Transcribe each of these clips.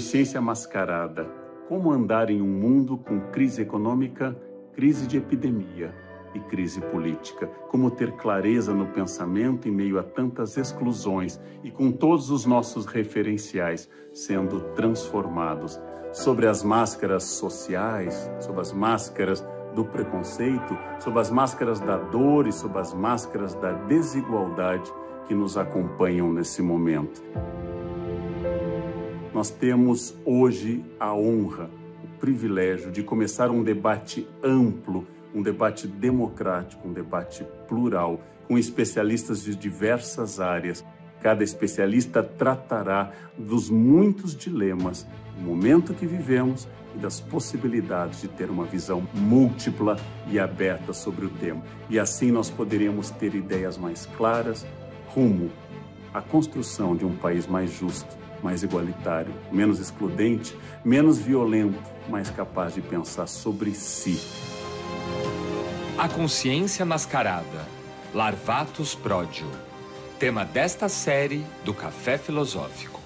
Consciência mascarada. Como andar em um mundo com crise econômica, crise de epidemia e crise política? Como ter clareza no pensamento em meio a tantas exclusões e com todos os nossos referenciais sendo transformados? Sobre as máscaras sociais, sobre as máscaras do preconceito, sob as máscaras da dor e sob as máscaras da desigualdade que nos acompanham nesse momento nós temos hoje a honra, o privilégio de começar um debate amplo, um debate democrático, um debate plural, com especialistas de diversas áreas. Cada especialista tratará dos muitos dilemas do momento que vivemos e das possibilidades de ter uma visão múltipla e aberta sobre o tema. E assim nós poderemos ter ideias mais claras rumo à construção de um país mais justo mais igualitário, menos excludente, menos violento, mais capaz de pensar sobre si. A consciência mascarada. Larvatus Prodio. Tema desta série do Café Filosófico.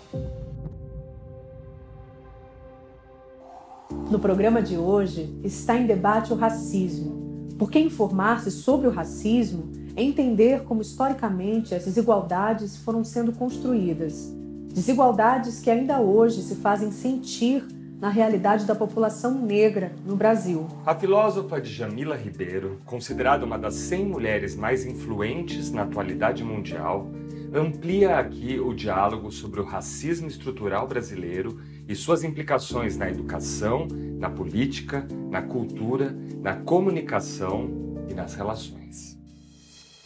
No programa de hoje está em debate o racismo, porque informar-se sobre o racismo é entender como historicamente as desigualdades foram sendo construídas Desigualdades que ainda hoje se fazem sentir na realidade da população negra no Brasil. A filósofa Djamila Ribeiro, considerada uma das 100 mulheres mais influentes na atualidade mundial, amplia aqui o diálogo sobre o racismo estrutural brasileiro e suas implicações na educação, na política, na cultura, na comunicação e nas relações.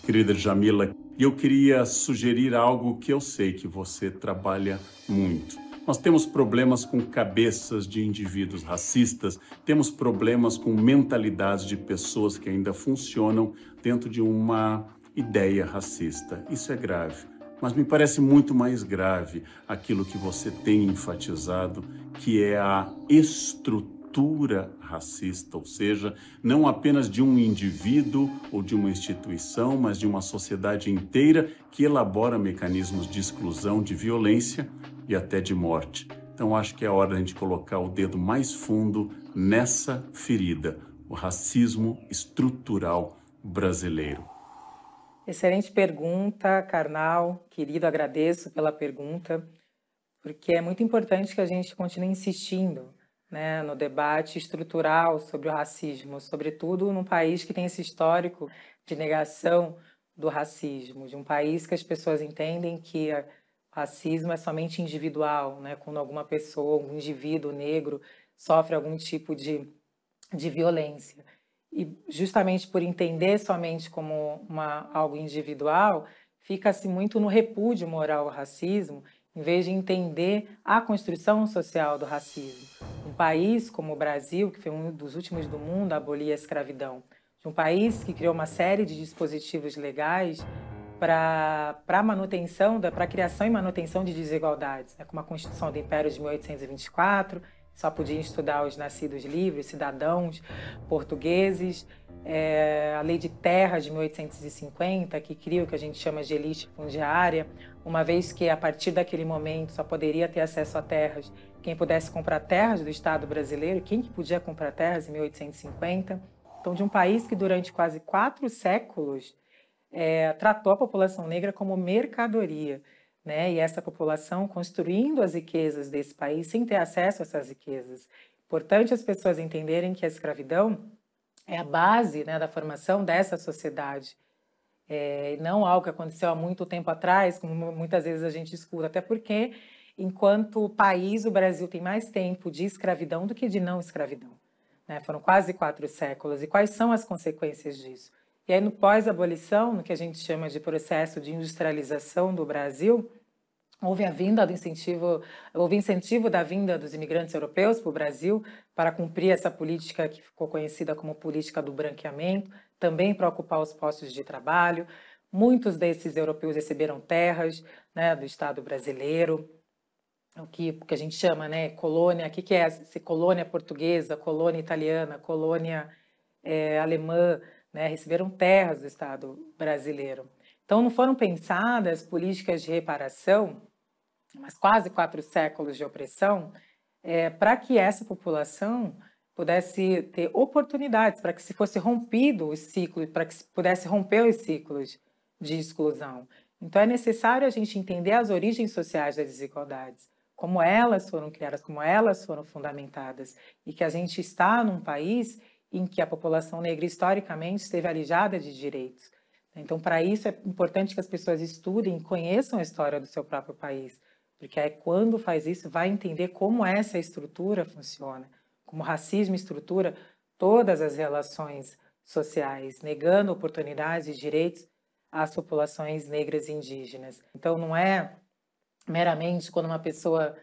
Querida Jamila, e eu queria sugerir algo que eu sei que você trabalha muito. Nós temos problemas com cabeças de indivíduos racistas, temos problemas com mentalidades de pessoas que ainda funcionam dentro de uma ideia racista. Isso é grave. Mas me parece muito mais grave aquilo que você tem enfatizado, que é a estrutura cultura racista, ou seja, não apenas de um indivíduo ou de uma instituição, mas de uma sociedade inteira que elabora mecanismos de exclusão, de violência e até de morte. Então acho que é hora de gente colocar o dedo mais fundo nessa ferida, o racismo estrutural brasileiro. Excelente pergunta, Carnal. Querido, agradeço pela pergunta, porque é muito importante que a gente continue insistindo né, no debate estrutural sobre o racismo, sobretudo num país que tem esse histórico de negação do racismo, de um país que as pessoas entendem que o racismo é somente individual, né, quando alguma pessoa, algum indivíduo negro sofre algum tipo de, de violência. E justamente por entender somente como uma, algo individual, fica-se muito no repúdio moral ao racismo em vez de entender a construção social do racismo. Um país como o Brasil, que foi um dos últimos do mundo a abolir a escravidão, de um país que criou uma série de dispositivos legais para a manutenção, para a criação e manutenção de desigualdades, né? como a Constituição do Império de 1824, só podiam estudar os nascidos livres, cidadãos portugueses, é, a Lei de Terra de 1850, que cria o que a gente chama de elite fundiária, uma vez que a partir daquele momento só poderia ter acesso a terras quem pudesse comprar terras do Estado brasileiro, quem que podia comprar terras em 1850. Então, de um país que durante quase quatro séculos é, tratou a população negra como mercadoria, né? E essa população construindo as riquezas desse país sem ter acesso a essas riquezas. Importante as pessoas entenderem que a escravidão é a base né, da formação dessa sociedade é, não algo que aconteceu há muito tempo atrás, como muitas vezes a gente escuta, até porque, enquanto país, o Brasil tem mais tempo de escravidão do que de não escravidão. Né? Foram quase quatro séculos. E quais são as consequências disso? E aí, no pós-abolição, no que a gente chama de processo de industrialização do Brasil, houve a vinda do incentivo, houve incentivo da vinda dos imigrantes europeus para o Brasil para cumprir essa política que ficou conhecida como política do branqueamento também para ocupar os postos de trabalho. Muitos desses europeus receberam terras né, do Estado brasileiro, o que, que a gente chama né, colônia, o que, que é se colônia portuguesa, colônia italiana, colônia é, alemã, né, receberam terras do Estado brasileiro. Então não foram pensadas políticas de reparação, mas quase quatro séculos de opressão, é, para que essa população pudesse ter oportunidades para que se fosse rompido o ciclo para que se pudesse romper os ciclos de exclusão. Então é necessário a gente entender as origens sociais das desigualdades, como elas foram criadas, como elas foram fundamentadas, e que a gente está num país em que a população negra historicamente esteve alijada de direitos. Então, para isso é importante que as pessoas estudem, conheçam a história do seu próprio país, porque é quando faz isso vai entender como essa estrutura funciona como racismo estrutura todas as relações sociais, negando oportunidades e direitos às populações negras e indígenas. Então, não é meramente quando uma pessoa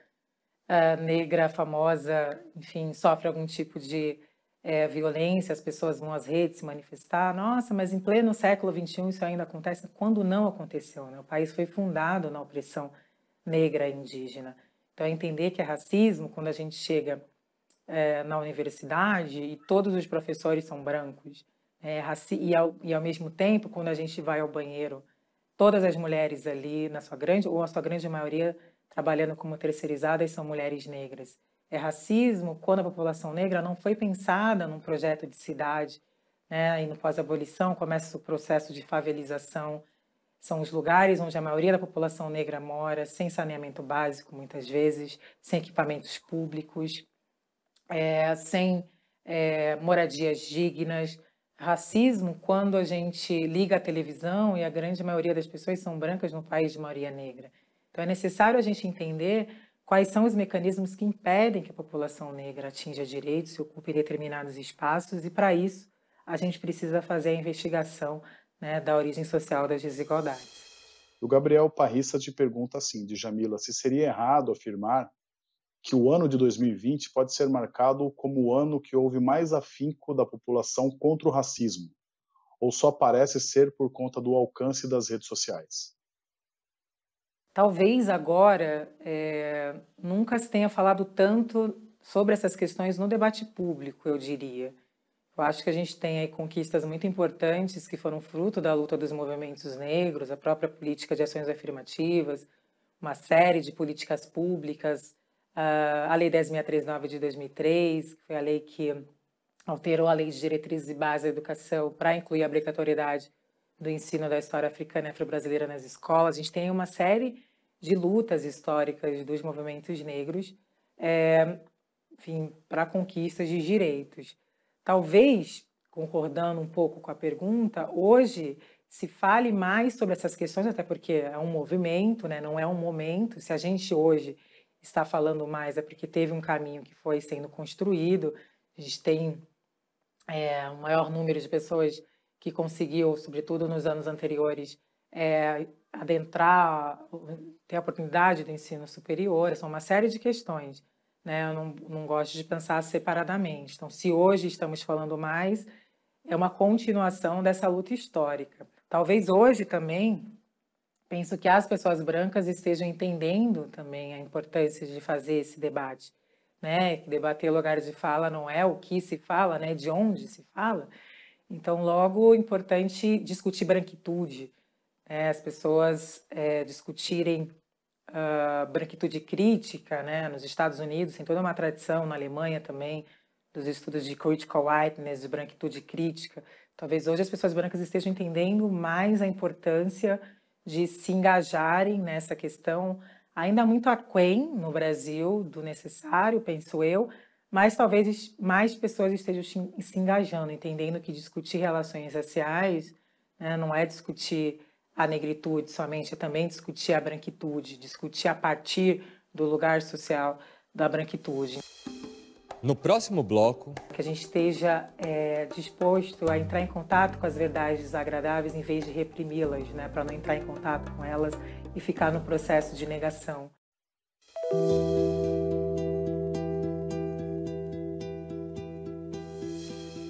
uh, negra famosa, enfim, sofre algum tipo de eh, violência, as pessoas vão às redes se manifestar. Nossa, mas em pleno século XXI isso ainda acontece. Quando não aconteceu, né? o país foi fundado na opressão negra e indígena. Então, é entender que é racismo, quando a gente chega é, na universidade e todos os professores são brancos. É, e, ao, e, ao, mesmo tempo, quando a gente vai ao banheiro, todas as mulheres ali, na sua grande, ou a sua grande maioria, trabalhando como terceirizadas, são mulheres negras. É racismo quando a população negra não foi pensada num projeto de cidade, né? e no pós-abolição começa o processo de favelização, são os lugares onde a maioria da população negra mora, sem saneamento básico, muitas vezes, sem equipamentos públicos, é, sem é, moradias dignas, racismo, quando a gente liga a televisão e a grande maioria das pessoas são brancas no país de maioria negra. Então é necessário a gente entender quais são os mecanismos que impedem que a população negra atinja direitos e ocupe determinados espaços, e para isso a gente precisa fazer a investigação né, da origem social das desigualdades. O Gabriel Parrissa te pergunta assim, de Jamila, se seria errado afirmar que o ano de 2020 pode ser marcado como o ano que houve mais afinco da população contra o racismo, ou só parece ser por conta do alcance das redes sociais? Talvez agora é, nunca se tenha falado tanto sobre essas questões no debate público, eu diria. Eu acho que a gente tem aí conquistas muito importantes que foram fruto da luta dos movimentos negros, a própria política de ações afirmativas, uma série de políticas públicas a Lei 10.639 de 2003, que foi a lei que alterou a Lei de Diretrizes e Bases da Educação para incluir a obrigatoriedade do ensino da história africana e afro-brasileira nas escolas. A gente tem uma série de lutas históricas dos movimentos negros, é, enfim, para conquistas de direitos. Talvez, concordando um pouco com a pergunta, hoje se fale mais sobre essas questões, até porque é um movimento, né? não é um momento. Se a gente hoje está falando mais é porque teve um caminho que foi sendo construído, a gente tem é, um maior número de pessoas que conseguiu, sobretudo nos anos anteriores, é, adentrar, ter a oportunidade do ensino superior, são uma série de questões. Né? Eu não, não gosto de pensar separadamente. Então, se hoje estamos falando mais, é uma continuação dessa luta histórica. Talvez hoje também penso que as pessoas brancas estejam entendendo também a importância de fazer esse debate, né? Debater lugar de fala não é o que se fala, né? De onde se fala. Então, logo, é importante discutir branquitude, né? as pessoas é, discutirem uh, branquitude crítica, né? Nos Estados Unidos tem toda uma tradição, na Alemanha também, dos estudos de critical whiteness, de branquitude crítica. Talvez hoje as pessoas brancas estejam entendendo mais a importância de se engajarem nessa questão, ainda muito aquém no Brasil do necessário, penso eu, mas talvez mais pessoas estejam se engajando, entendendo que discutir relações raciais né, não é discutir a negritude somente, é também discutir a branquitude, discutir a partir do lugar social da branquitude. No próximo bloco. Que a gente esteja é, disposto a entrar em contato com as verdades desagradáveis em vez de reprimi-las, né? Para não entrar em contato com elas e ficar no processo de negação.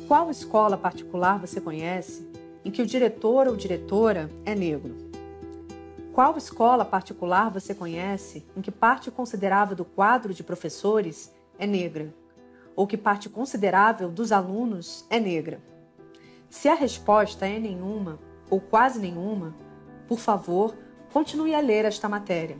Qual escola particular você conhece em que o diretor ou diretora é negro? Qual escola particular você conhece em que parte considerável do quadro de professores é negra? ou que parte considerável dos alunos é negra? Se a resposta é nenhuma, ou quase nenhuma, por favor, continue a ler esta matéria.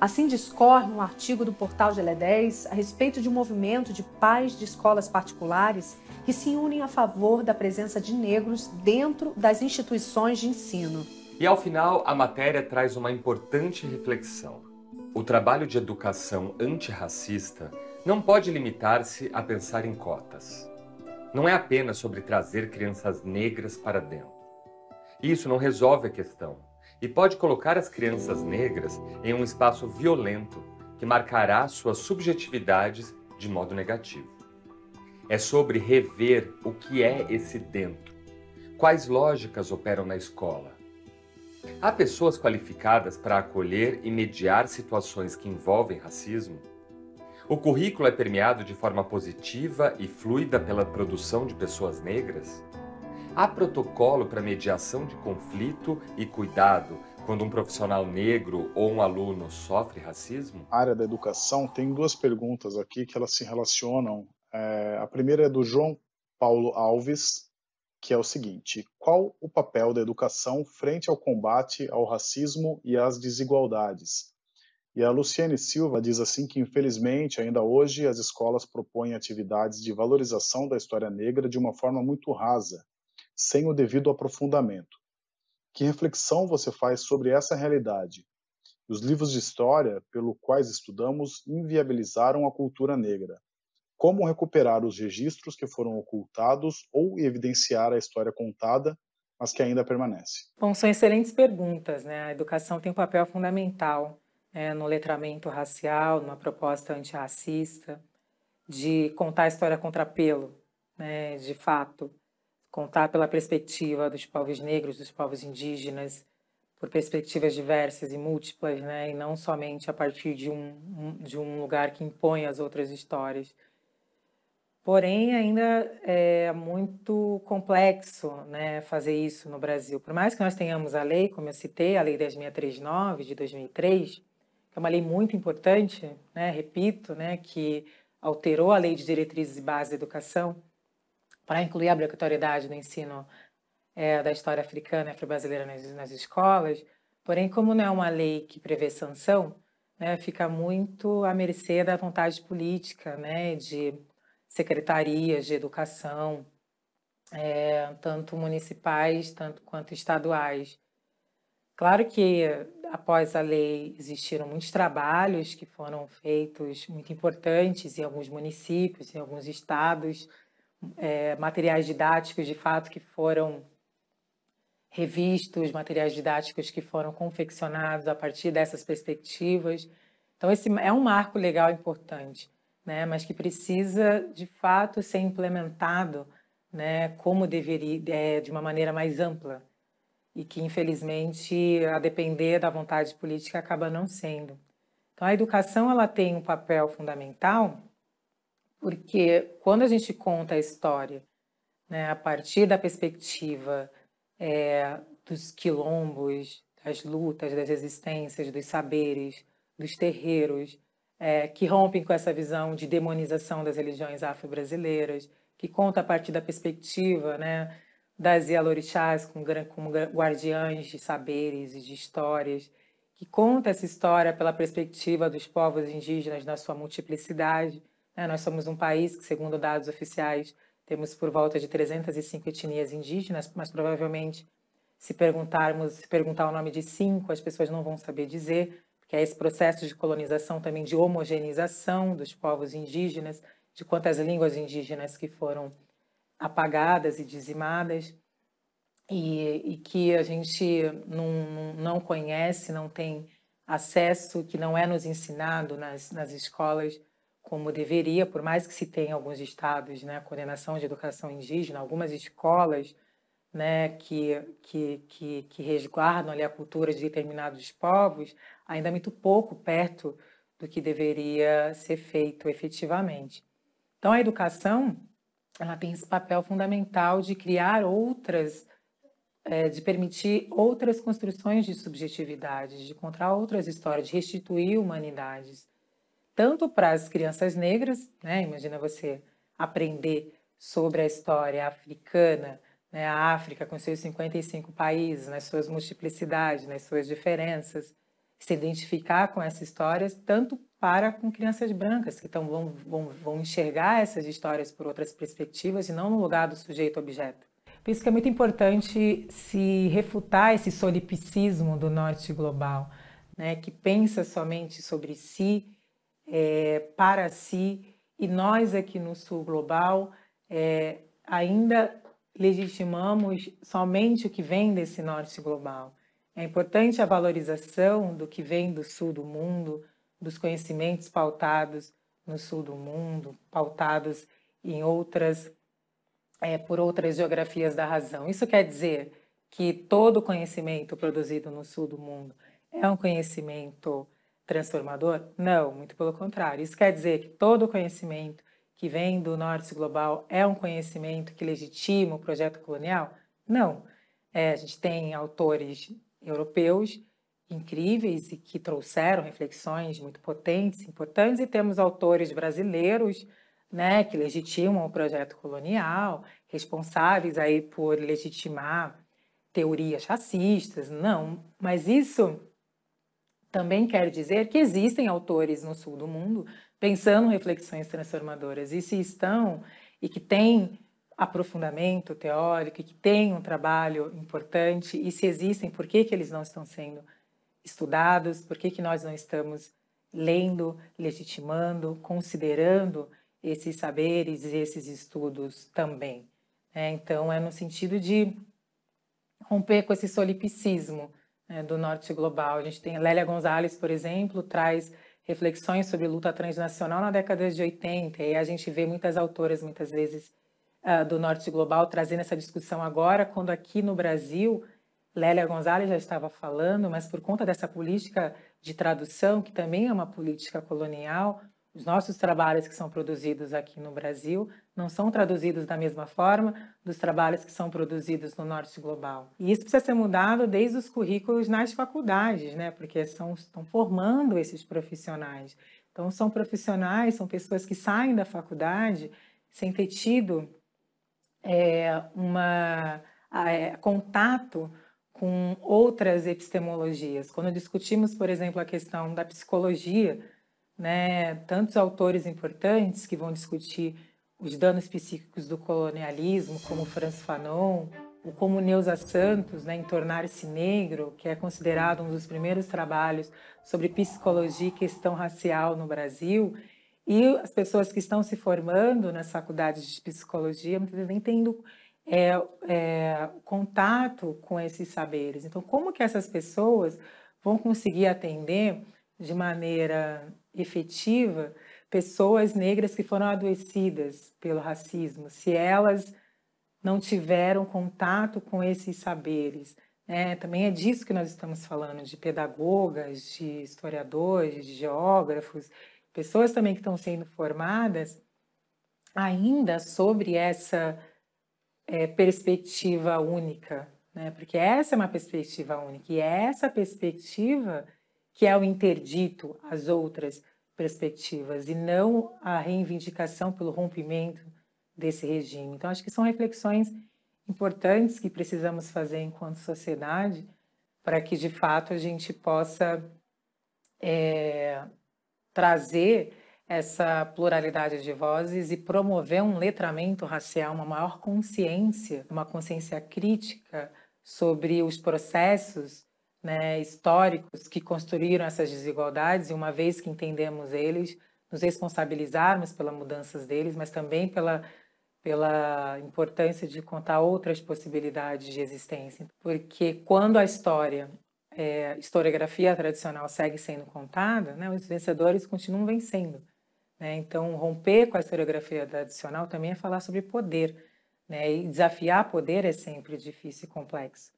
Assim discorre um artigo do portal GLE10 a respeito de um movimento de pais de escolas particulares que se unem a favor da presença de negros dentro das instituições de ensino. E ao final, a matéria traz uma importante reflexão. O trabalho de educação antirracista não pode limitar-se a pensar em cotas. Não é apenas sobre trazer crianças negras para dentro. Isso não resolve a questão e pode colocar as crianças negras em um espaço violento que marcará suas subjetividades de modo negativo. É sobre rever o que é esse dentro, quais lógicas operam na escola. Há pessoas qualificadas para acolher e mediar situações que envolvem racismo? O currículo é permeado de forma positiva e fluida pela produção de pessoas negras? Há protocolo para mediação de conflito e cuidado quando um profissional negro ou um aluno sofre racismo? A área da educação tem duas perguntas aqui que elas se relacionam. É, a primeira é do João Paulo Alves, que é o seguinte: qual o papel da educação frente ao combate ao racismo e às desigualdades? E a Luciane Silva diz assim que, infelizmente, ainda hoje as escolas propõem atividades de valorização da história negra de uma forma muito rasa, sem o devido aprofundamento. Que reflexão você faz sobre essa realidade? Os livros de história, pelo quais estudamos, inviabilizaram a cultura negra. Como recuperar os registros que foram ocultados ou evidenciar a história contada, mas que ainda permanece? Bom, são excelentes perguntas, né? A educação tem um papel fundamental é, no letramento racial, numa proposta antirracista, de contar a história contra pelo, né, de fato, contar pela perspectiva dos povos negros, dos povos indígenas, por perspectivas diversas e múltiplas, né, e não somente a partir de um, de um lugar que impõe as outras histórias. Porém, ainda é muito complexo né, fazer isso no Brasil. Por mais que nós tenhamos a lei, como eu citei, a Lei 10.639, de 2003, é uma lei muito importante, né, repito, né, que alterou a Lei de Diretrizes e Bases da Educação para incluir a obrigatoriedade do ensino é, da história africana e afro-brasileira nas, nas, escolas. Porém, como não é uma lei que prevê sanção, né, fica muito à mercê da vontade política, né, de secretarias de educação, é, tanto municipais tanto quanto estaduais. Claro que após a lei existiram muitos trabalhos que foram feitos muito importantes em alguns municípios, em alguns estados, é, materiais didáticos de fato que foram revistos, materiais didáticos que foram confeccionados a partir dessas perspectivas. Então esse é um marco legal importante, né? Mas que precisa de fato ser implementado, né? Como deveria, é, de uma maneira mais ampla e que, infelizmente, a depender da vontade política, acaba não sendo. Então, a educação ela tem um papel fundamental, porque quando a gente conta a história né, a partir da perspectiva é, dos quilombos, das lutas, das resistências, dos saberes, dos terreiros, é, que rompem com essa visão de demonização das religiões afro-brasileiras, que conta a partir da perspectiva né, das Yalorixás como, como guardiães de saberes e de histórias, que conta essa história pela perspectiva dos povos indígenas na sua multiplicidade. Né? Nós somos um país que, segundo dados oficiais, temos por volta de 305 etnias indígenas, mas provavelmente, se perguntarmos, se perguntar o nome de cinco, as pessoas não vão saber dizer, porque é esse processo de colonização também de homogeneização dos povos indígenas, de quantas línguas indígenas que foram apagadas e dizimadas e, e que a gente não, não conhece, não tem acesso, que não é nos ensinado nas, nas escolas como deveria, por mais que se tenha alguns estados, né, coordenação de educação indígena, algumas escolas, né, que, que, que, que resguardam ali a cultura de determinados povos, ainda muito pouco perto do que deveria ser feito efetivamente. Então, a educação ela tem esse papel fundamental de criar outras, é, de permitir outras construções de subjetividade, de contar outras histórias, de restituir humanidades, tanto para as crianças negras, né? Imagina você aprender sobre a história africana, né? A África com seus 55 países, nas suas multiplicidades, nas suas diferenças, se identificar com essas histórias, tanto para com crianças brancas, que então vão, vão, vão enxergar essas histórias por outras perspectivas e não no lugar do sujeito-objeto. Por isso que é muito importante se refutar esse solipsismo do norte global, né, que pensa somente sobre si, é, para si, e nós aqui no sul global é, ainda legitimamos somente o que vem desse norte global. É importante a valorização do que vem do sul do mundo, dos conhecimentos pautados no sul do mundo, pautados em outras é, por outras geografias da razão. Isso quer dizer que todo conhecimento produzido no sul do mundo é um conhecimento transformador? Não, muito pelo contrário. Isso quer dizer que todo conhecimento que vem do norte global é um conhecimento que legitima o projeto colonial? Não. É, a gente tem autores europeus incríveis e que trouxeram reflexões muito potentes, importantes, e temos autores brasileiros né, que legitimam o projeto colonial, responsáveis aí por legitimar teorias racistas, não, mas isso também quer dizer que existem autores no sul do mundo pensando reflexões transformadoras e se estão e que têm aprofundamento teórico, e que têm um trabalho importante e se existem, por que, que eles não estão sendo estudados, por que, que nós não estamos lendo, legitimando, considerando esses saberes e esses estudos também. É, então, é no sentido de romper com esse solipsismo né, do norte global. A gente tem Lélia Gonzalez, por exemplo, traz reflexões sobre luta transnacional na década de 80, e a gente vê muitas autoras, muitas vezes, uh, do norte global trazendo essa discussão agora, quando aqui no Brasil Lélia Gonzalez já estava falando, mas por conta dessa política de tradução, que também é uma política colonial, os nossos trabalhos que são produzidos aqui no Brasil não são traduzidos da mesma forma dos trabalhos que são produzidos no norte global. E isso precisa ser mudado desde os currículos nas faculdades, né? Porque são, estão formando esses profissionais. Então, são profissionais, são pessoas que saem da faculdade sem ter tido é, uma, é, contato com outras epistemologias. Quando discutimos, por exemplo, a questão da psicologia, né, tantos autores importantes que vão discutir os danos psíquicos do colonialismo, como Franz Fanon, ou como Neuza Santos, né, em Tornar-se Negro, que é considerado um dos primeiros trabalhos sobre psicologia e questão racial no Brasil, e as pessoas que estão se formando nas faculdades de psicologia muitas vezes nem tendo é, é, contato com esses saberes. Então, como que essas pessoas vão conseguir atender de maneira efetiva pessoas negras que foram adoecidas pelo racismo, se elas não tiveram contato com esses saberes? Né? Também é disso que nós estamos falando, de pedagogas, de historiadores, de geógrafos, pessoas também que estão sendo formadas ainda sobre essa é, perspectiva única, né? Porque essa é uma perspectiva única e é essa perspectiva que é o interdito às outras perspectivas e não a reivindicação pelo rompimento desse regime. Então, acho que são reflexões importantes que precisamos fazer enquanto sociedade para que, de fato, a gente possa é, trazer essa pluralidade de vozes e promover um letramento racial, uma maior consciência, uma consciência crítica sobre os processos né, históricos que construíram essas desigualdades, e uma vez que entendemos eles, nos responsabilizarmos pelas mudanças deles, mas também pela, pela importância de contar outras possibilidades de existência. Porque quando a história, é, historiografia tradicional segue sendo contada, né, os vencedores continuam vencendo. Né? Então, romper com a historiografia tradicional também é falar sobre poder. Né? E desafiar poder é sempre difícil e complexo.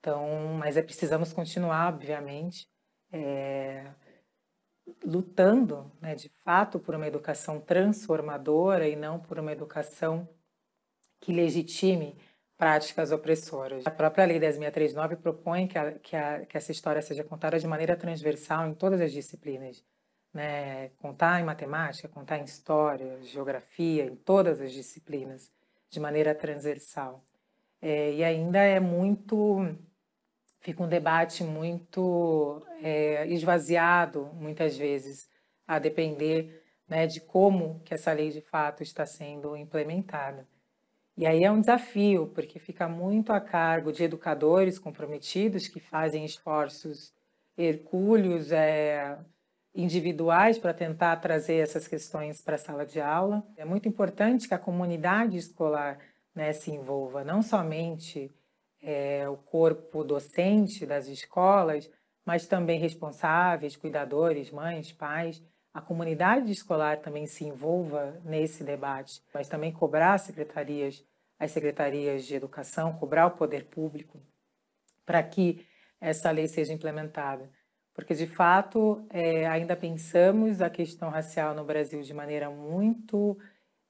Então, mas é precisamos continuar, obviamente, é, lutando, né, de fato, por uma educação transformadora e não por uma educação que legitime práticas opressoras. A própria Lei 10.639 propõe que, a, que, a, que essa história seja contada de maneira transversal em todas as disciplinas né? Contar em matemática, contar em história, geografia, em todas as disciplinas, de maneira transversal. É, e ainda é muito. Fica um debate muito é, esvaziado, muitas vezes, a depender né, de como que essa lei de fato está sendo implementada. E aí é um desafio, porque fica muito a cargo de educadores comprometidos que fazem esforços hercúleos, é, individuais para tentar trazer essas questões para a sala de aula. É muito importante que a comunidade escolar né, se envolva, não somente é, o corpo docente das escolas, mas também responsáveis, cuidadores, mães, pais. A comunidade escolar também se envolva nesse debate, mas também cobrar as secretarias, as secretarias de educação, cobrar o poder público para que essa lei seja implementada porque de fato é, ainda pensamos a questão racial no Brasil de maneira muito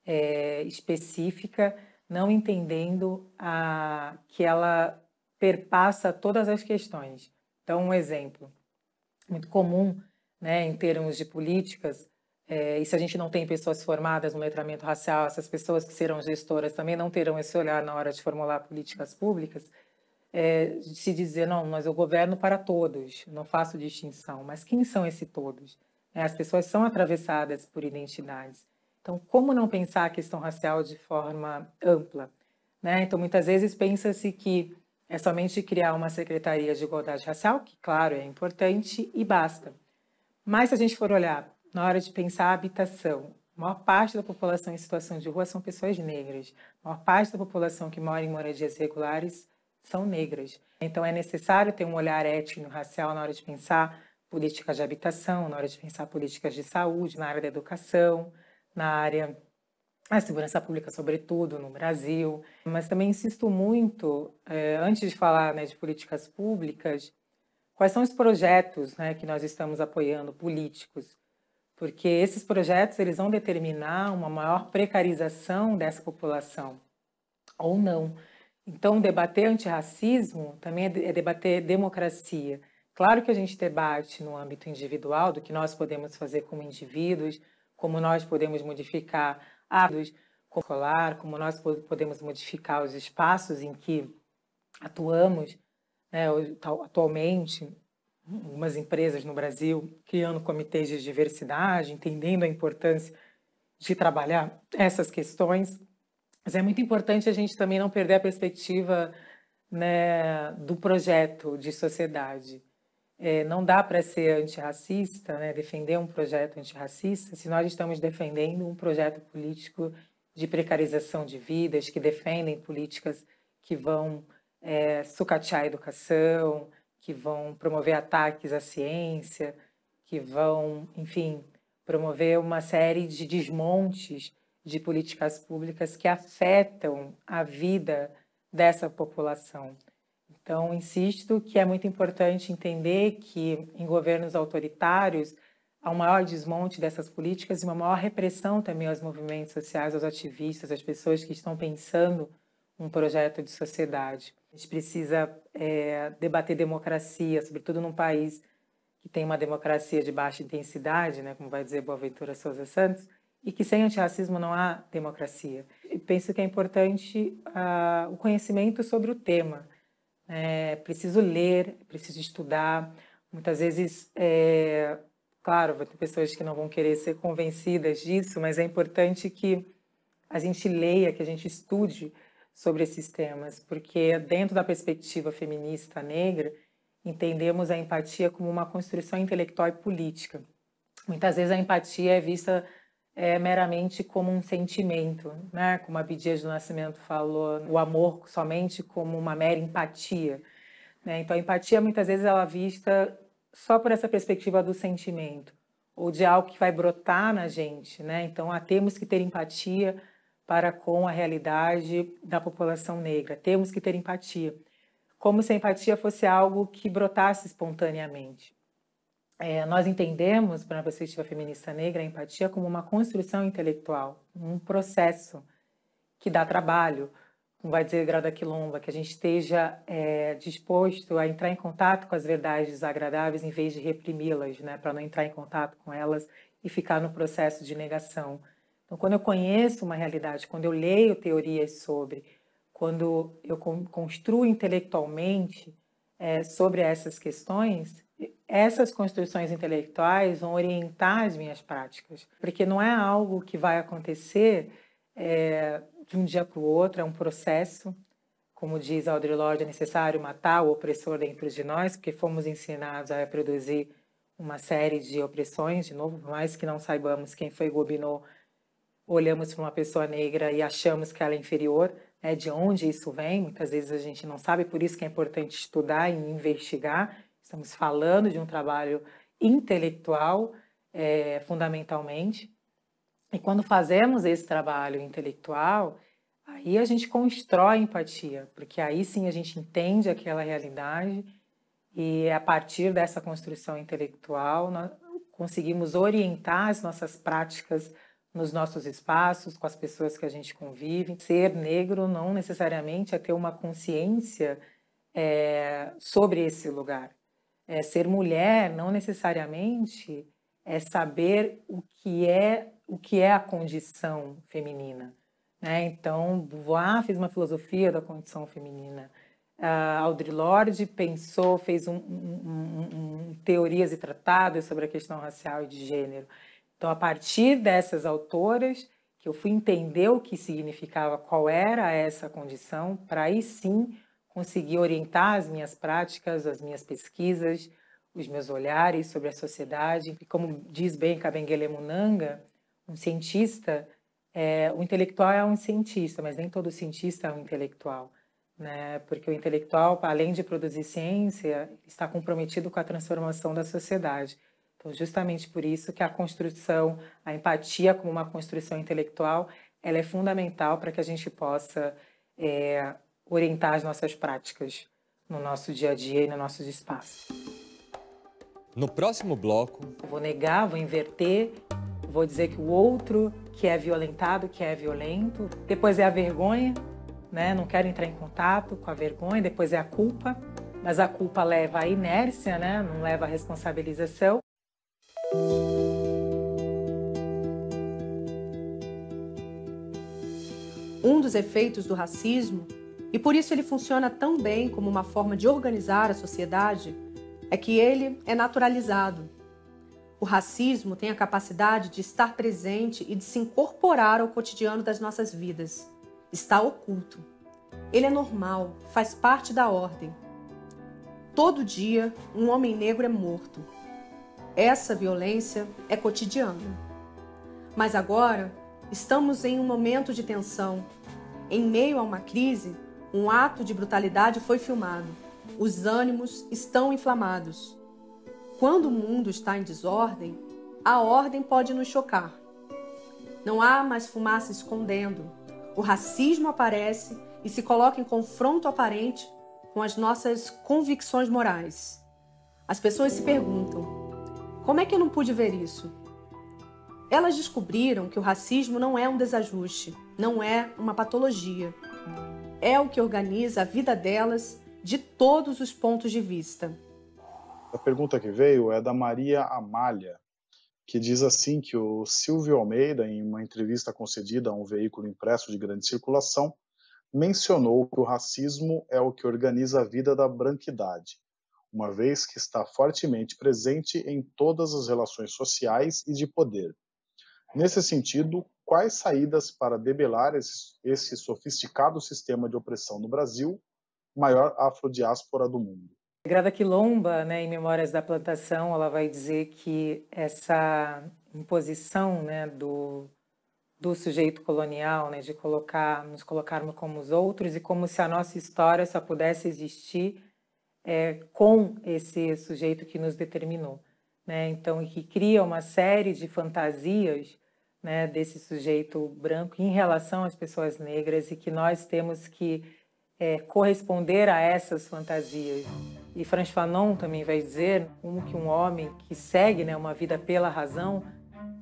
é, específica, não entendendo a, que ela perpassa todas as questões. Então, um exemplo muito comum né, em termos de políticas, é, e se a gente não tem pessoas formadas no letramento racial, essas pessoas que serão gestoras também não terão esse olhar na hora de formular políticas públicas, é, se dizer, não, mas eu governo para todos, não faço distinção. Mas quem são esses todos? É, as pessoas são atravessadas por identidades. Então, como não pensar a questão racial de forma ampla? Né? Então, muitas vezes pensa-se que é somente criar uma secretaria de igualdade racial, que, claro, é importante, e basta. Mas, se a gente for olhar na hora de pensar a habitação, a maior parte da população em situação de rua são pessoas negras. A maior parte da população que mora em moradias regulares são negras. Então é necessário ter um olhar étnico-racial na hora de pensar políticas de habitação, na hora de pensar políticas de saúde, na área da educação, na área da segurança pública, sobretudo no Brasil. Mas também insisto muito, eh, antes de falar né, de políticas públicas, quais são os projetos né, que nós estamos apoiando, políticos, porque esses projetos eles vão determinar uma maior precarização dessa população ou não. Então, debater antirracismo também é, é debater democracia. Claro que a gente debate no âmbito individual, do que nós podemos fazer como indivíduos, como nós podemos modificar hábitos, escolar, como nós podemos modificar os espaços em que atuamos, né, atualmente, algumas empresas no Brasil criando comitês de diversidade, entendendo a importância de trabalhar essas questões. Mas é muito importante a gente também não perder a perspectiva né, do projeto de sociedade. É, não dá para ser antirracista, né, defender um projeto antirracista, se nós estamos defendendo um projeto político de precarização de vidas, que defendem políticas que vão é, sucatear a educação, que vão promover ataques à ciência, que vão, enfim, promover uma série de desmontes de políticas públicas que afetam a vida dessa população. Então, insisto que é muito importante entender que em governos autoritários há um maior desmonte dessas políticas e uma maior repressão também aos movimentos sociais, aos ativistas, às pessoas que estão pensando um projeto de sociedade. A gente precisa é, debater democracia, sobretudo num país que tem uma democracia de baixa intensidade, né, como vai dizer Boaventura Souza Santos, e que sem antirracismo não há democracia. E penso que é importante uh, o conhecimento sobre o tema. É, preciso ler, preciso estudar. Muitas vezes, é, claro, vai ter pessoas que não vão querer ser convencidas disso, mas é importante que a gente leia, que a gente estude sobre esses temas, porque dentro da perspectiva feminista negra, entendemos a empatia como uma construção intelectual e política. Muitas vezes a empatia é vista é meramente como um sentimento, né? Como a Bidias do Nascimento falou, o amor somente como uma mera empatia, né? Então a empatia muitas vezes ela é vista só por essa perspectiva do sentimento ou de algo que vai brotar na gente, né? Então ah, temos que ter empatia para com a realidade da população negra. Temos que ter empatia, como se a empatia fosse algo que brotasse espontaneamente é, nós entendemos, para a perspectiva feminista negra, a empatia como uma construção intelectual, um processo que dá trabalho, como vai dizer Grada Quilomba, que a gente esteja é, disposto a entrar em contato com as verdades desagradáveis em vez de reprimi-las, né, para não entrar em contato com elas e ficar no processo de negação. Então, quando eu conheço uma realidade, quando eu leio teorias sobre, quando eu construo intelectualmente é, sobre essas questões, essas construções intelectuais vão orientar as minhas práticas, porque não é algo que vai acontecer é, de um dia para o outro, é um processo. Como diz Audre Lorde, é necessário matar o opressor dentro de nós, porque fomos ensinados a reproduzir uma série de opressões, de novo, por mais que não saibamos quem foi Gobineau, olhamos para uma pessoa negra e achamos que ela é inferior, né? de onde isso vem, muitas vezes a gente não sabe, por isso que é importante estudar e investigar, Estamos falando de um trabalho intelectual, é, fundamentalmente. E quando fazemos esse trabalho intelectual, aí a gente constrói empatia, porque aí sim a gente entende aquela realidade e a partir dessa construção intelectual nós conseguimos orientar as nossas práticas nos nossos espaços, com as pessoas que a gente convive. Ser negro não necessariamente é ter uma consciência é, sobre esse lugar. É, ser mulher não necessariamente é saber o que é o que é a condição feminina. Né? Então, Beauvoir fez uma filosofia da condição feminina. Uh, Audre Lorde pensou, fez um, um, um, teorias e tratados sobre a questão racial e de gênero. Então, a partir dessas autoras, que eu fui entender o que significava, qual era essa condição, para aí sim conseguir orientar as minhas práticas, as minhas pesquisas, os meus olhares sobre a sociedade. E como diz bem Kabengele Munanga, um cientista, é, o intelectual é um cientista, mas nem todo cientista é um intelectual. Né? Porque o intelectual, além de produzir ciência, está comprometido com a transformação da sociedade. Então, justamente por isso que a construção, a empatia como uma construção intelectual, ela é fundamental para que a gente possa é, orientar as nossas práticas no nosso dia a dia e nos nossos espaços. No próximo bloco. vou negar, vou inverter, vou dizer que o outro que é violentado, que é violento. Depois é a vergonha, né? Não quero entrar em contato com a vergonha. Depois é a culpa, mas a culpa leva à inércia, né? Não leva à responsabilização. Um dos efeitos do racismo e por isso ele funciona tão bem como uma forma de organizar a sociedade, é que ele é naturalizado. O racismo tem a capacidade de estar presente e de se incorporar ao cotidiano das nossas vidas. Está oculto. Ele é normal, faz parte da ordem. Todo dia, um homem negro é morto. Essa violência é cotidiana. Mas agora, estamos em um momento de tensão. Em meio a uma crise, um ato de brutalidade foi filmado. Os ânimos estão inflamados. Quando o mundo está em desordem, a ordem pode nos chocar. Não há mais fumaça escondendo. O racismo aparece e se coloca em confronto aparente com as nossas convicções morais. As pessoas se perguntam: como é que eu não pude ver isso? Elas descobriram que o racismo não é um desajuste, não é uma patologia é o que organiza a vida delas de todos os pontos de vista. A pergunta que veio é da Maria Amália, que diz assim que o Silvio Almeida, em uma entrevista concedida a um veículo impresso de grande circulação, mencionou que o racismo é o que organiza a vida da branquidade, uma vez que está fortemente presente em todas as relações sociais e de poder. Nesse sentido, quais saídas para debelar esse, esse sofisticado sistema de opressão no Brasil, maior afrodiáspora do mundo? Grada Quilomba, né, em Memórias da Plantação, ela vai dizer que essa imposição né, do, do sujeito colonial, né, de colocar, nos colocarmos como os outros e como se a nossa história só pudesse existir é, com esse sujeito que nos determinou. Né? Então, e que cria uma série de fantasias né, desse sujeito branco em relação às pessoas negras e que nós temos que é, corresponder a essas fantasias. E Franz Fanon também vai dizer como que um homem que segue né, uma vida pela razão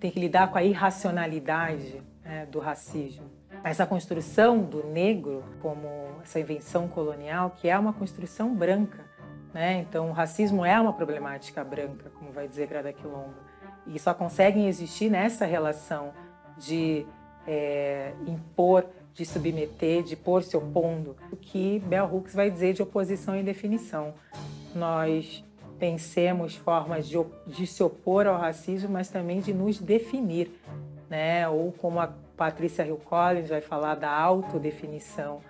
tem que lidar com a irracionalidade né, do racismo. Essa construção do negro como essa invenção colonial, que é uma construção branca. Né? Então, o racismo é uma problemática branca, como vai dizer Grada Quilomba e só conseguem existir nessa relação de é, impor, de submeter, de pôr se opondo. O que Bell Hooks vai dizer de oposição e definição. Nós pensemos formas de, de se opor ao racismo, mas também de nos definir, né? Ou como a Patrícia Hill Collins vai falar da autodefinição,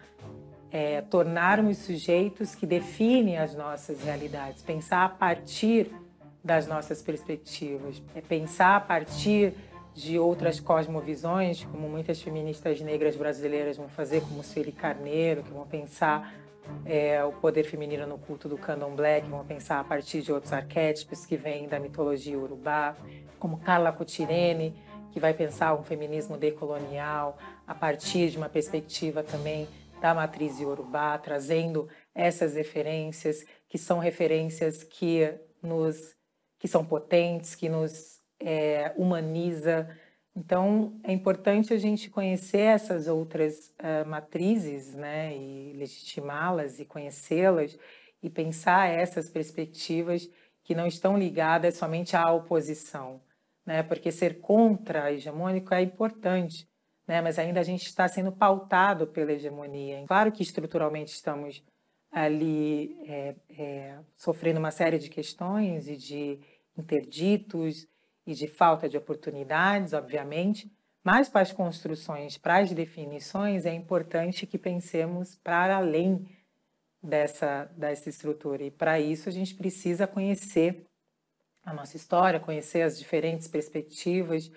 é, tornarmos sujeitos que definem as nossas realidades, pensar a partir das nossas perspectivas. É pensar a partir de outras cosmovisões, como muitas feministas negras brasileiras vão fazer, como Sueli Carneiro, que vão pensar é, o poder feminino no culto do candomblé, que vão pensar a partir de outros arquétipos que vêm da mitologia urubá, como Carla Cotirene, que vai pensar um feminismo decolonial a partir de uma perspectiva também da matriz urubá, trazendo essas referências, que são referências que nos que são potentes, que nos é, humaniza. Então, é importante a gente conhecer essas outras uh, matrizes, né, e legitimá-las e conhecê-las e pensar essas perspectivas que não estão ligadas somente à oposição, né, porque ser contra a hegemônica é importante, né, mas ainda a gente está sendo pautado pela hegemonia. Claro que estruturalmente estamos ali é, é, sofrendo uma série de questões e de interditos e de falta de oportunidades, obviamente, mas para as construções, para as definições, é importante que pensemos para além dessa, dessa estrutura. E para isso a gente precisa conhecer a nossa história, conhecer as diferentes perspectivas,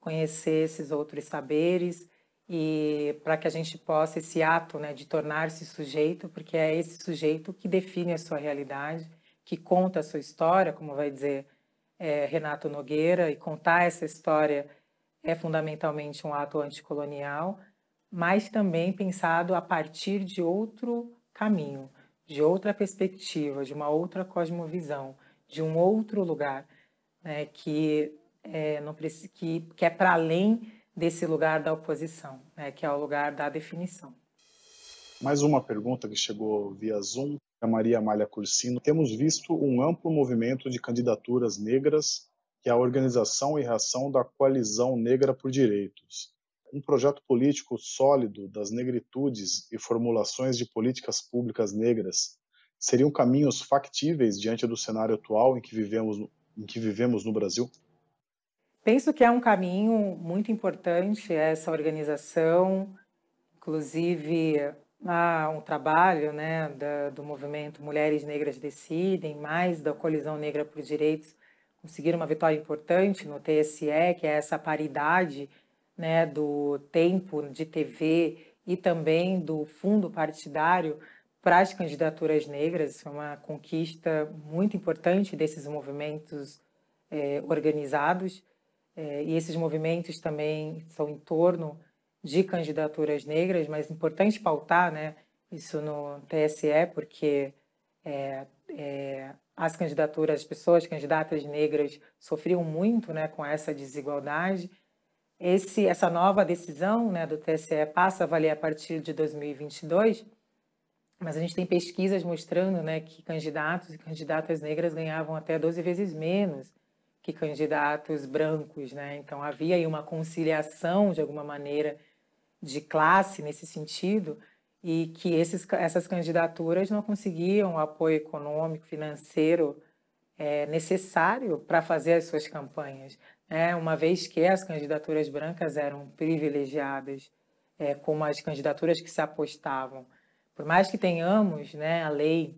conhecer esses outros saberes e para que a gente possa esse ato né, de tornar-se sujeito, porque é esse sujeito que define a sua realidade, que conta a sua história, como vai dizer é, Renato Nogueira, e contar essa história é fundamentalmente um ato anticolonial, mas também pensado a partir de outro caminho, de outra perspectiva, de uma outra cosmovisão, de um outro lugar, né, que, é, não, que, que é para além desse lugar da oposição, né, que é o lugar da definição. Mais uma pergunta que chegou via Zoom da Maria Amália Cursino. Temos visto um amplo movimento de candidaturas negras que é a organização e reação da Coalizão Negra por Direitos. Um projeto político sólido das negritudes e formulações de políticas públicas negras seriam caminhos factíveis diante do cenário atual em que vivemos, em que vivemos no Brasil? Penso que é um caminho muito importante essa organização, inclusive há ah, um trabalho né, da, do movimento Mulheres Negras Decidem, mais da Colisão Negra por Direitos, conseguir uma vitória importante no TSE, que é essa paridade né, do tempo de TV e também do fundo partidário para as candidaturas negras. Isso é uma conquista muito importante desses movimentos eh, organizados é, e esses movimentos também são em torno de candidaturas negras, mas importante pautar né, isso no TSE, porque é, é, as candidaturas, as pessoas candidatas negras sofriam muito né, com essa desigualdade. Esse, essa nova decisão né, do TSE passa a valer a partir de 2022, mas a gente tem pesquisas mostrando né, que candidatos e candidatas negras ganhavam até 12 vezes menos que candidatos brancos, né? Então havia aí uma conciliação de alguma maneira de classe nesse sentido e que esses, essas candidaturas não conseguiam o apoio econômico, financeiro é, necessário para fazer as suas campanhas, né? Uma vez que as candidaturas brancas eram privilegiadas é, como as candidaturas que se apostavam, por mais que tenhamos, né, a lei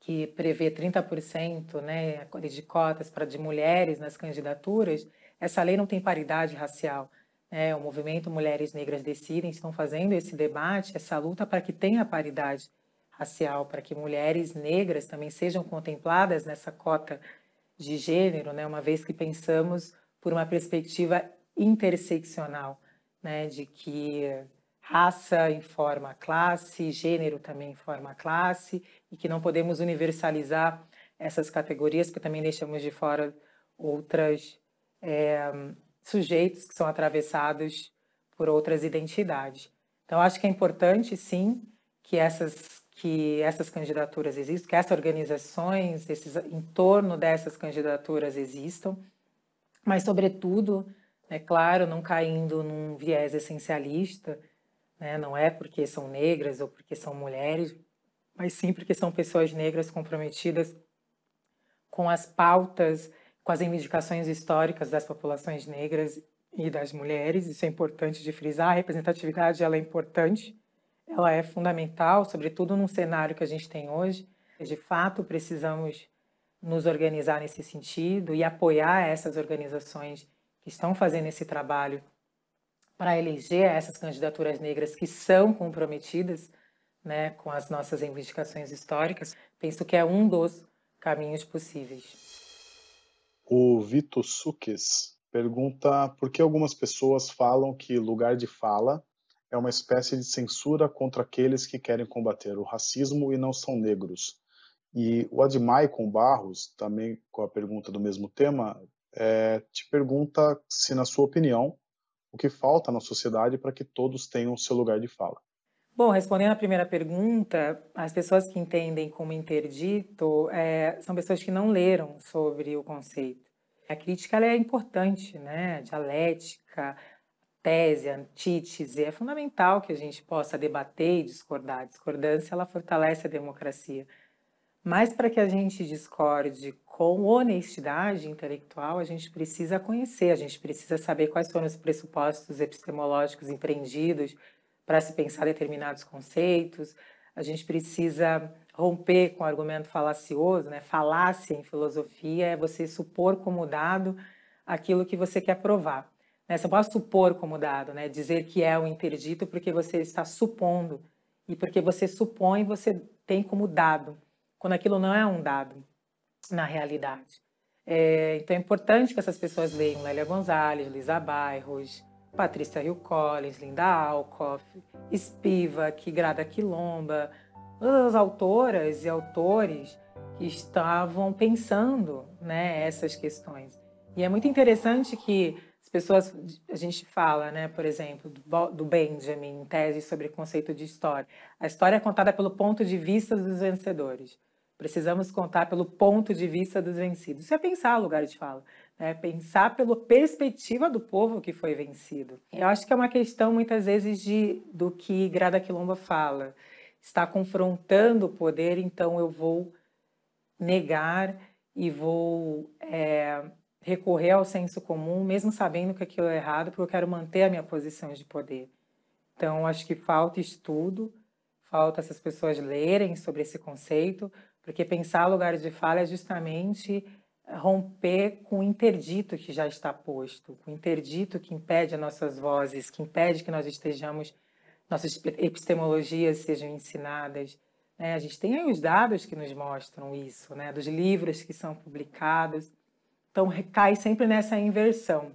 que prevê 30% né, de cotas para de mulheres nas candidaturas, essa lei não tem paridade racial. Né? O movimento Mulheres Negras Decidem estão fazendo esse debate, essa luta para que tenha paridade racial, para que mulheres negras também sejam contempladas nessa cota de gênero, né? uma vez que pensamos por uma perspectiva interseccional, né? de que raça informa classe, gênero também informa classe, e que não podemos universalizar essas categorias, porque também deixamos de fora outros é, eh, sujeitos que são atravessados por outras identidades. Então, acho que é importante, sim, que essas, que essas candidaturas existam, que essas organizações, esses, em torno dessas candidaturas existam, mas, sobretudo, é claro, não caindo num viés essencialista, né? Não é porque são negras ou porque são mulheres, mas sim porque são pessoas negras comprometidas com as pautas, com as reivindicações históricas das populações negras e das mulheres. Isso é importante de frisar. A representatividade ela é importante, ela é fundamental, sobretudo num cenário que a gente tem hoje. De fato, precisamos nos organizar nesse sentido e apoiar essas organizações que estão fazendo esse trabalho para eleger essas candidaturas negras que são comprometidas né, com as nossas reivindicações históricas, penso que é um dos caminhos possíveis. O Vitor Suques pergunta por que algumas pessoas falam que lugar de fala é uma espécie de censura contra aqueles que querem combater o racismo e não são negros. E o Admai com Barros, também com a pergunta do mesmo tema, é, te pergunta se, na sua opinião, o que falta na sociedade para que todos tenham o seu lugar de fala? Bom, respondendo à primeira pergunta, as pessoas que entendem como interdito é, são pessoas que não leram sobre o conceito. A crítica é importante, né? dialética, tese, antítese, é fundamental que a gente possa debater e discordar. A discordância ela fortalece a democracia. Mas para que a gente discorde com honestidade intelectual, a gente precisa conhecer, a gente precisa saber quais foram os pressupostos epistemológicos empreendidos para se pensar determinados conceitos, a gente precisa romper com o argumento falacioso, né? Falácia em filosofia é você supor como dado aquilo que você quer provar. Né? Você pode supor como dado, né? Dizer que é o um interdito porque você está supondo e porque você supõe, você tem como dado, quando aquilo não é um dado na realidade. É, então é importante que essas pessoas leiam Lélia Gonzalez, Lisa Bairros, Patrícia Hill Collins, Linda Alcoff, Espiva, Grada Quilomba, todas as autoras e autores que estavam pensando né, essas questões. E é muito interessante que as pessoas, a gente fala, né, por exemplo, do Benjamin, em tese sobre conceito de história. A história é contada pelo ponto de vista dos vencedores. Precisamos contar pelo ponto de vista dos vencidos. Isso é pensar lugar de fala. é Pensar pela perspectiva do povo que foi vencido. É. Eu acho que é uma questão, muitas vezes, de, do que Grada Quilomba fala. Está confrontando o poder, então eu vou negar e vou é, recorrer ao senso comum, mesmo sabendo que aquilo é errado, porque eu quero manter a minha posição de poder. Então, acho que falta estudo, falta essas pessoas lerem sobre esse conceito, porque pensar lugares de fala é justamente eh, romper com o interdito que já está posto, com o interdito que impede as nossas vozes, que impede que nós estejamos, nossas epistemologias sejam ensinadas. Né? A gente tem aí os dados que nos mostram isso, né? dos livros que são publicados. Então, recai sempre nessa inversão,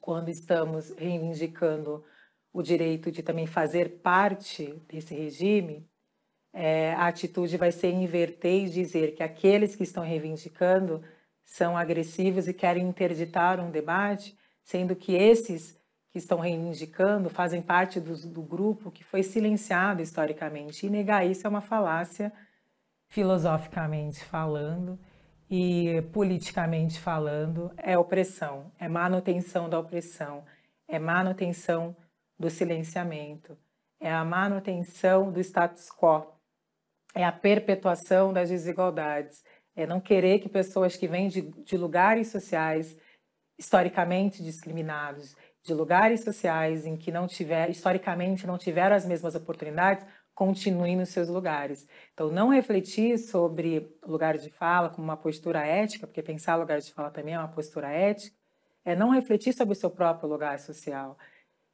quando estamos reivindicando o direito de também fazer parte desse regime, é, a atitude vai ser inverter e dizer que aqueles que estão reivindicando são agressivos e querem interditar um debate, sendo que esses que estão reivindicando fazem parte do, do grupo que foi silenciado historicamente. E negar isso é uma falácia, filosoficamente falando e politicamente falando, é opressão, é manutenção da opressão, é manutenção do silenciamento, é a manutenção do status quo é a perpetuação das desigualdades, é não querer que pessoas que vêm de, de lugares sociais historicamente discriminados, de lugares sociais em que não tiver, historicamente não tiveram as mesmas oportunidades, continuem nos seus lugares. Então, não refletir sobre lugar de fala como uma postura ética, porque pensar lugar de fala também é uma postura ética, é não refletir sobre o seu próprio lugar social,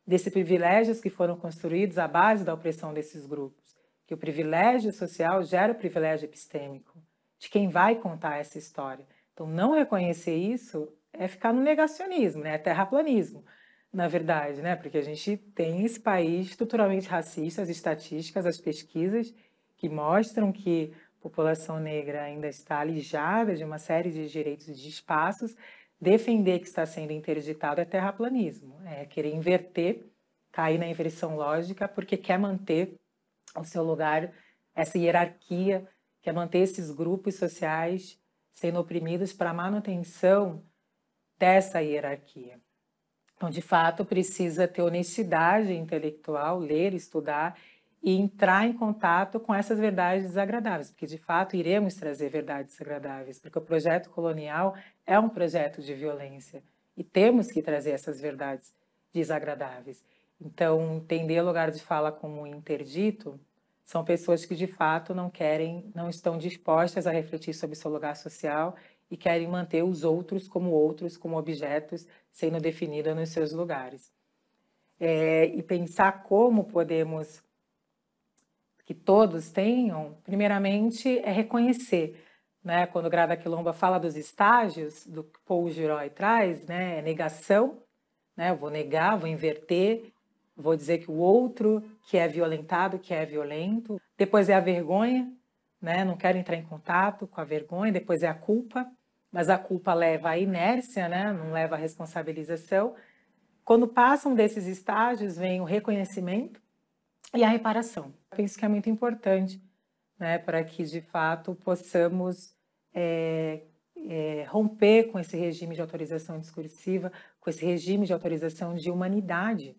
desses privilégios que foram construídos à base da opressão desses grupos que o privilégio social gera o privilégio epistêmico de quem vai contar essa história. Então, não reconhecer isso é ficar no negacionismo, né? É terraplanismo, na verdade, né? Porque a gente tem esse país estruturalmente racista, as estatísticas, as pesquisas que mostram que a população negra ainda está alijada de uma série de direitos e de espaços. Defender que está sendo interditado é terraplanismo, é querer inverter, cair na inversão lógica, porque quer manter o seu lugar, essa hierarquia, que é manter esses grupos sociais sendo oprimidos para a manutenção dessa hierarquia. Então, de fato, precisa ter honestidade intelectual, ler, estudar e entrar em contato com essas verdades desagradáveis, porque de fato iremos trazer verdades desagradáveis, porque o projeto colonial é um projeto de violência e temos que trazer essas verdades desagradáveis. Então, entender o lugar de fala como interdito são pessoas que de fato não querem, não estão dispostas a refletir sobre seu lugar social e querem manter os outros como outros, como objetos sendo definidos nos seus lugares. É, e pensar como podemos que todos tenham, primeiramente é reconhecer, né? Quando Grada Quilomba fala dos estágios do que Paul Giroy traz, né? É negação, né? Eu vou negar, vou inverter, Vou dizer que o outro que é violentado, que é violento. Depois é a vergonha, né? Não quero entrar em contato com a vergonha. Depois é a culpa, mas a culpa leva à inércia, né? Não leva à responsabilização. Quando passam desses estágios, vem o reconhecimento e a reparação. Eu penso que é muito importante, né? Para que de fato possamos é, é, romper com esse regime de autorização discursiva, com esse regime de autorização de humanidade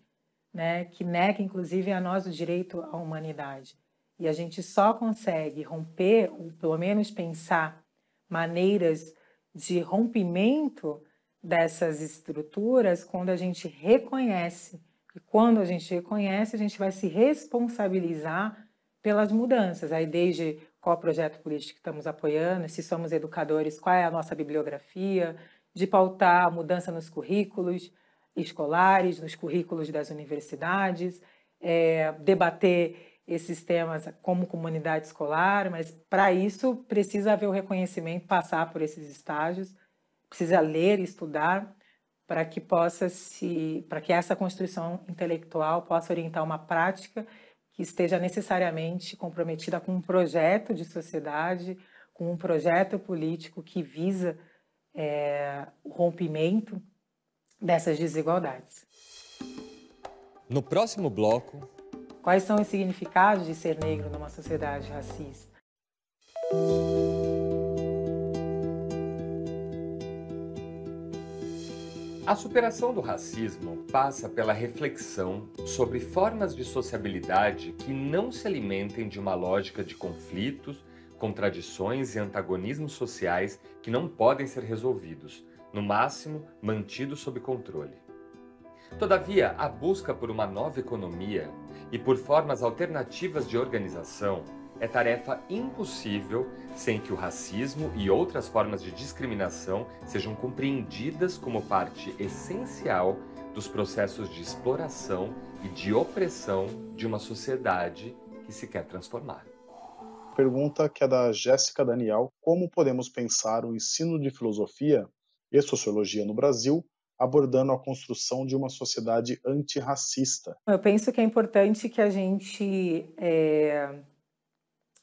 né, que nega inclusive a nós o direito à humanidade. E a gente só consegue romper, ou pelo menos pensar maneiras de rompimento dessas estruturas quando a gente reconhece. E quando a gente reconhece, a gente vai se responsabilizar pelas mudanças. Aí, desde qual projeto político que estamos apoiando, se somos educadores, qual é a nossa bibliografia, de pautar a mudança nos currículos, escolares, nos currículos das universidades, é, debater esses temas como comunidade escolar, mas para isso precisa haver o reconhecimento, passar por esses estágios, precisa ler, estudar, para que possa se, para que essa construção intelectual possa orientar uma prática que esteja necessariamente comprometida com um projeto de sociedade, com um projeto político que visa é, o rompimento dessas desigualdades. No próximo bloco. Quais são os significados de ser negro numa sociedade racista? A superação do racismo passa pela reflexão sobre formas de sociabilidade que não se alimentem de uma lógica de conflitos, contradições e antagonismos sociais que não podem ser resolvidos, no máximo mantido sob controle. Todavia, a busca por uma nova economia e por formas alternativas de organização é tarefa impossível sem que o racismo e outras formas de discriminação sejam compreendidas como parte essencial dos processos de exploração e de opressão de uma sociedade que se quer transformar. Pergunta que é da Jéssica Daniel: Como podemos pensar o ensino de filosofia e Sociologia no Brasil, abordando a construção de uma sociedade antirracista. Eu penso que é importante que a gente é,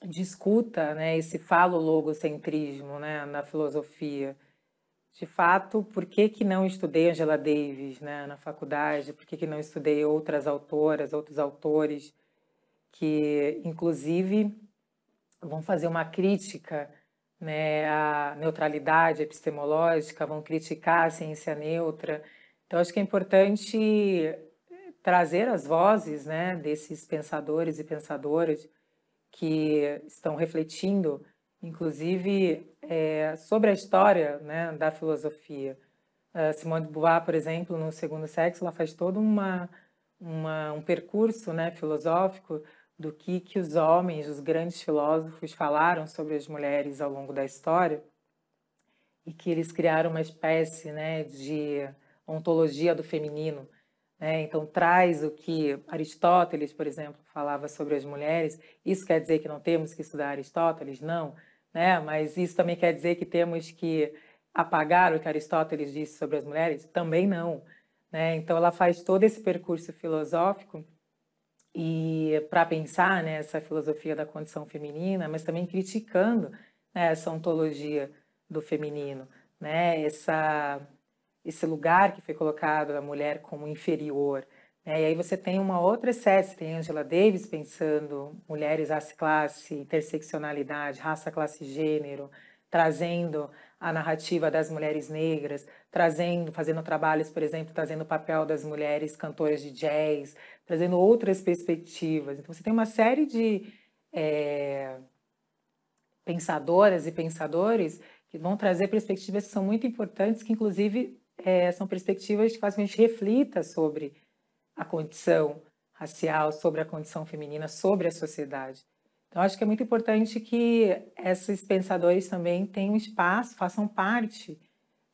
discuta né, esse falo logocentrismo né, na filosofia. De fato, por que, que não estudei Angela Davis né, na faculdade? Por que, que não estudei outras autoras, outros autores que, inclusive, vão fazer uma crítica né, a neutralidade epistemológica, vão criticar a ciência neutra. Então, acho que é importante trazer as vozes né, desses pensadores e pensadoras que estão refletindo, inclusive, é, sobre a história né, da filosofia. Ah, Simone de Beauvoir, por exemplo, no Segundo Sexo, ela faz todo uma, uma um percurso né, filosófico do que, que os homens, os grandes filósofos, falaram sobre as mulheres ao longo da história e que eles criaram uma espécie né, de ontologia do feminino. Né? Então, traz o que Aristóteles, por exemplo, falava sobre as mulheres. Isso quer dizer que não temos que estudar Aristóteles? Não. Né? Mas isso também quer dizer que temos que apagar o que Aristóteles disse sobre as mulheres? Também não. Né? Então, ela faz todo esse percurso filosófico e para pensar né, essa filosofia da condição feminina, mas também criticando né, essa ontologia do feminino, né, essa, esse lugar que foi colocado da mulher como inferior. Né, e aí você tem uma outra série, tem Angela Davis pensando mulheres, raça, classe, interseccionalidade, raça, classe, gênero, trazendo a narrativa das mulheres negras, trazendo, fazendo trabalhos, por exemplo, trazendo o papel das mulheres cantoras de jazz, trazendo outras perspectivas. Então, você tem uma série de é, pensadoras e pensadores que vão trazer perspectivas que são muito importantes, que, inclusive, é, são perspectivas que fazem que a gente reflita sobre a condição racial, sobre a condição feminina, sobre a sociedade. Então, acho que é muito importante que esses pensadores também tenham espaço, façam parte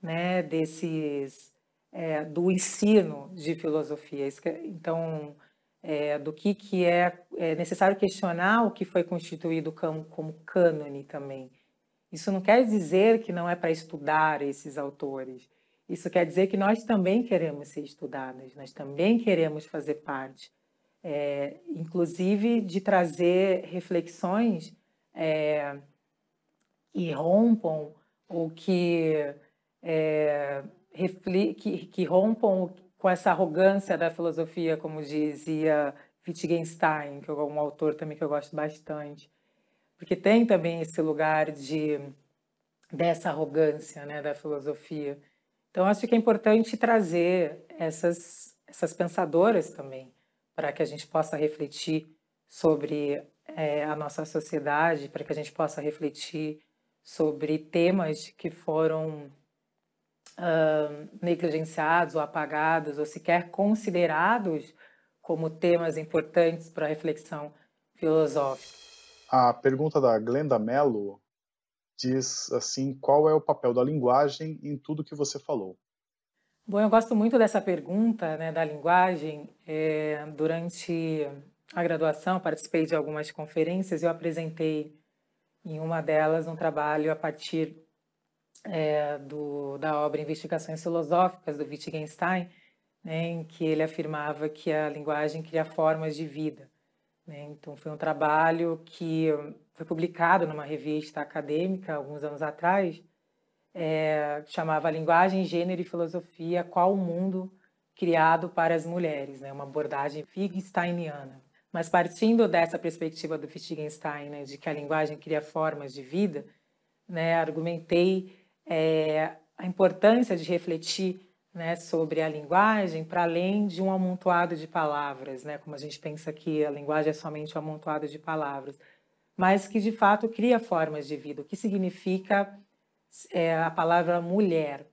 né, desses é, do ensino de filosofia. É, então, é, do que, que é, é, necessário questionar o que foi constituído como, como cânone também. Isso não quer dizer que não é para estudar esses autores. Isso quer dizer que nós também queremos ser estudadas, nós também queremos fazer parte é, inclusive de trazer reflexões é, que rompam ou que, é, refli que, que, rompam com essa arrogância da filosofia, como dizia Wittgenstein, que é um autor também que eu gosto bastante, porque tem também esse lugar de dessa arrogância né, da filosofia. Então, acho que é importante trazer essas, essas pensadoras também para que a gente possa refletir sobre é, a nossa sociedade, para que a gente possa refletir sobre temas que foram uh, negligenciados ou apagados ou sequer considerados como temas importantes para a reflexão filosófica. A pergunta da Glenda Mello diz assim: qual é o papel da linguagem em tudo que você falou? Bom, eu gosto muito dessa pergunta né, da linguagem. É, durante a graduação, participei de algumas conferências e eu apresentei em uma delas um trabalho a partir é, do, da obra Investigações Filosóficas, do Wittgenstein, né, em que ele afirmava que a linguagem cria formas de vida. Né? Então, foi um trabalho que foi publicado numa revista acadêmica alguns anos atrás, é, chamava Linguagem, Gênero e Filosofia, Qual o Mundo Criado para as Mulheres, né? uma abordagem Wittgensteiniana. Mas partindo dessa perspectiva do Wittgenstein, né, de que a linguagem cria formas de vida, né, argumentei é, a importância de refletir né, sobre a linguagem para além de um amontoado de palavras, né, como a gente pensa que a linguagem é somente um amontoado de palavras, mas que de fato cria formas de vida, o que significa é, a palavra mulher.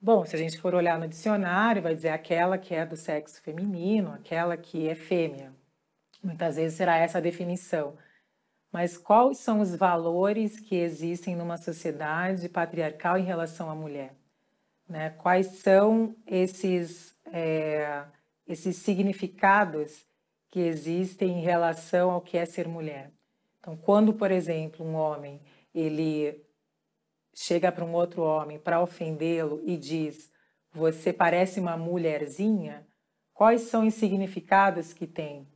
Bom, se a gente for olhar no dicionário, vai dizer aquela que é do sexo feminino, aquela que é fêmea. Muitas vezes será essa a definição. Mas quais são os valores que existem numa sociedade patriarcal em relação à mulher? Né? Quais são esses, é, esses significados que existem em relação ao que é ser mulher? Então, quando, por exemplo, um homem ele chega para um outro homem para ofendê-lo e diz: Você parece uma mulherzinha? Quais são os significados que tem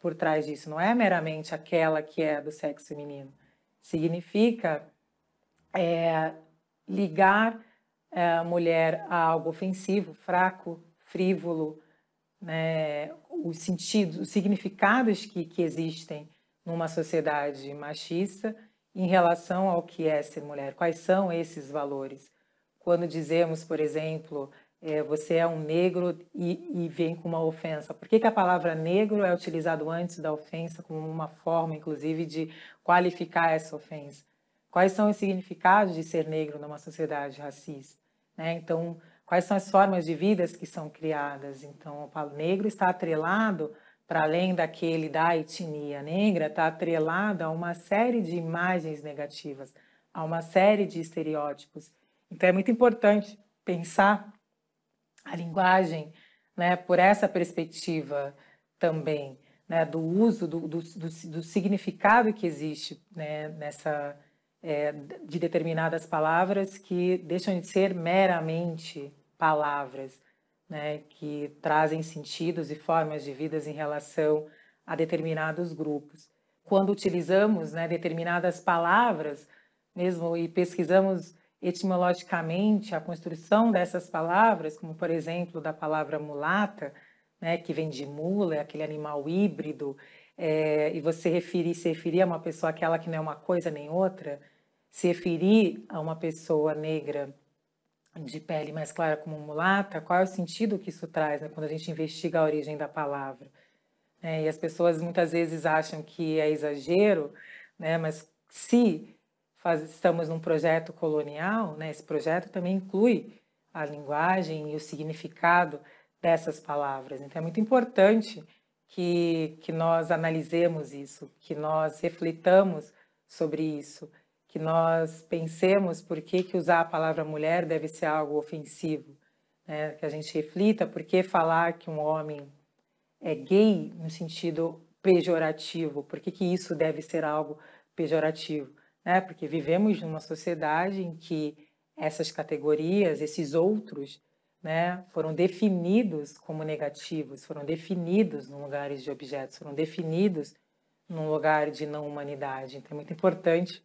por trás disso? Não é meramente aquela que é do sexo feminino. Significa é, ligar é, a mulher a algo ofensivo, fraco, frívolo, né? os sentidos, os significados que, que existem numa sociedade machista em relação ao que é ser mulher? Quais são esses valores? Quando dizemos, por exemplo, é, você é um negro e, e, vem com uma ofensa, por que, que a palavra negro é utilizado antes da ofensa como uma forma, inclusive, de qualificar essa ofensa? Quais são os significados de ser negro numa sociedade racista? Né? Então, quais são as formas de vidas que são criadas? Então, o negro está atrelado para além daquele da etnia negra, está atrelada a uma série de imagens negativas, a uma série de estereótipos. Então é muito importante pensar a linguagem né, por essa perspectiva também, né, do uso, do, do, do, significado que existe né, nessa, é, de determinadas palavras que deixam de ser meramente palavras né, que trazem sentidos e formas de vidas em relação a determinados grupos. Quando utilizamos né, determinadas palavras, mesmo e pesquisamos etimologicamente a construção dessas palavras, como por exemplo da palavra mulata, né, que vem de mula, é aquele animal híbrido, é, e você referir, se referir a uma pessoa aquela que não é uma coisa nem outra, se referir a uma pessoa negra de pele mais clara como mulata, qual é o sentido que isso traz né, quando a gente investiga a origem da palavra? É, e as pessoas muitas vezes acham que é exagero, né, mas se faz, estamos num projeto colonial, né, esse projeto também inclui a linguagem e o significado dessas palavras. Então é muito importante que, que nós analisemos isso, que nós reflitamos sobre isso que nós pensemos por que, que usar a palavra mulher deve ser algo ofensivo, né? que a gente reflita por que falar que um homem é gay no sentido pejorativo, por que, que isso deve ser algo pejorativo, né? porque vivemos numa sociedade em que essas categorias, esses outros, né, foram definidos como negativos, foram definidos no lugares de objetos, foram definidos num lugar de não humanidade. Então é muito importante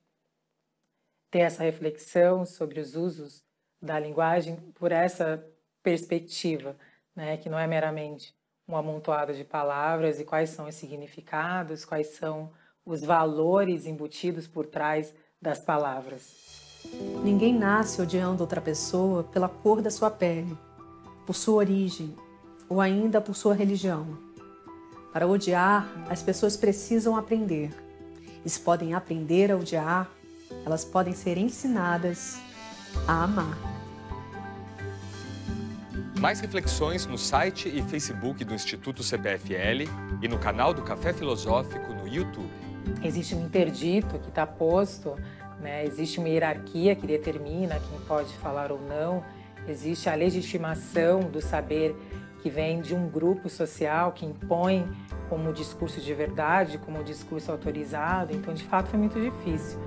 ter essa reflexão sobre os usos da linguagem por essa perspectiva, né, que não é meramente um amontoado de palavras e quais são os significados, quais são os valores embutidos por trás das palavras. Ninguém nasce odiando outra pessoa pela cor da sua pele, por sua origem ou ainda por sua religião. Para odiar, as pessoas precisam aprender. E se podem aprender a odiar, elas podem ser ensinadas a amar. Mais reflexões no site e Facebook do Instituto CPFL e no canal do Café Filosófico no YouTube. Existe um interdito que está posto, né? existe uma hierarquia que determina quem pode falar ou não, existe a legitimação do saber que vem de um grupo social que impõe como discurso de verdade, como discurso autorizado. Então, de fato, foi muito difícil.